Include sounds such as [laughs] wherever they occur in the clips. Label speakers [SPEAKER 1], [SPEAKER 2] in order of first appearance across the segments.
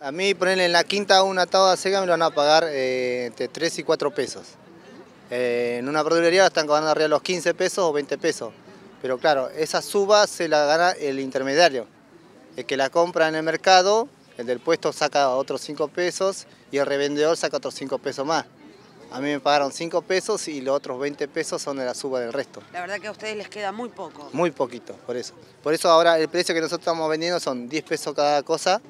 [SPEAKER 1] A mí ponerle en la quinta una atado de cega me lo van a pagar eh, entre 3 y 4 pesos. Eh, en una verdulería la están cobrando arriba los 15 pesos o 20 pesos. Pero claro, esa suba se la gana el intermediario. El que la compra en el mercado, el del puesto saca otros 5 pesos y el revendedor saca otros 5 pesos más. A mí me pagaron 5 pesos y los otros 20 pesos son de la suba del resto.
[SPEAKER 2] La verdad que a ustedes les queda muy poco.
[SPEAKER 1] Muy poquito, por eso. Por eso ahora el precio que nosotros estamos vendiendo son 10 pesos cada cosa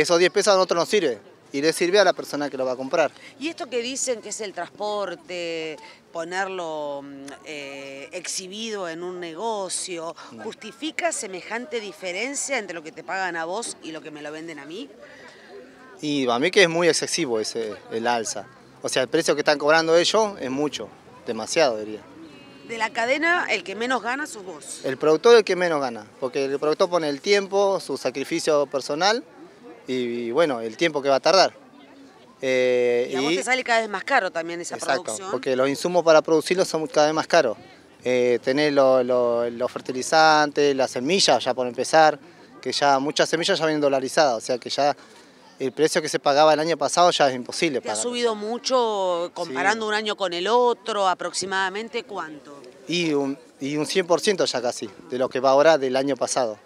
[SPEAKER 1] esos 10 pesos a nosotros nos sirve y le sirve a la persona que lo va a comprar. Y esto que dicen
[SPEAKER 2] que es el transporte, ponerlo mm, eh, exhibido en un negocio, ¿justifica semejante diferencia entre lo que te pagan a vos y lo que me lo venden a mí?
[SPEAKER 1] Y a mí que es muy excesivo ese, el alza. O sea, el precio que están cobrando ellos es mucho, demasiado diría.
[SPEAKER 2] De la cadena, el que menos gana sos vos.
[SPEAKER 1] El productor el que menos gana, porque el productor pone el tiempo, su sacrificio personal y, bueno, el tiempo que va a tardar. Eh, y a te sale
[SPEAKER 2] cada vez más caro también esa exacto, producción.
[SPEAKER 1] porque los insumos para producirlos son cada vez más caros. Eh, tener los fertilizantes, las semillas ya por empezar, que ya muchas semillas ya vienen dolarizadas, o sea que ya el precio que se pagaba el año pasado ya es imposible. ¿Ha
[SPEAKER 2] subido mucho comparando un año con el otro? ¿Aproximadamente cuánto?
[SPEAKER 1] Y un, y un 100% ya casi, de lo que va ahora del año pasado.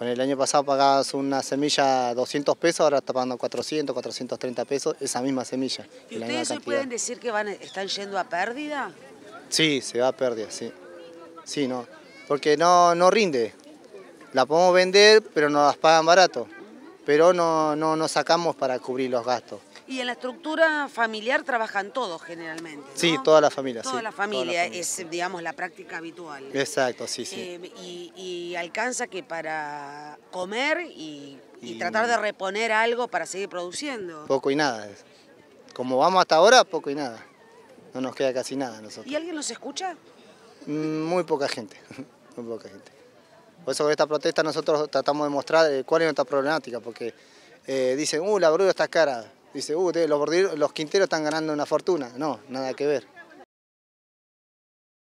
[SPEAKER 1] Bueno, el año pasado pagabas una semilla 200 pesos, ahora está pagando 400, 430 pesos, esa misma semilla. ¿Y ustedes hoy pueden
[SPEAKER 2] decir que van, están yendo a pérdida?
[SPEAKER 1] Sí, se va a pérdida, sí. Sí, no, porque no, no rinde. La podemos vender, pero nos las pagan barato pero no, no, no sacamos para cubrir los gastos.
[SPEAKER 2] Y en la estructura familiar trabajan todos generalmente. Sí, toda
[SPEAKER 1] la familia. Toda, sí, la
[SPEAKER 2] familia toda la familia es, digamos, la práctica habitual.
[SPEAKER 1] Exacto, sí, sí. Eh,
[SPEAKER 2] y, alcanza que para comer y, tratar de reponer algo para seguir produciendo.
[SPEAKER 1] Poco y nada. Como vamos hasta ahora, poco y nada. No nos queda casi nada a nosotros.
[SPEAKER 2] ¿Y alguien los escucha?
[SPEAKER 1] Mm, muy poca gente, [laughs] muy poca gente. Por eso con esta protesta nosotros tratamos de mostrar eh, cuál es nuestra problemática, porque eh, dicen, uh, la bruda está cara, dice, uh, los quinteros están ganando una fortuna. No, nada que ver.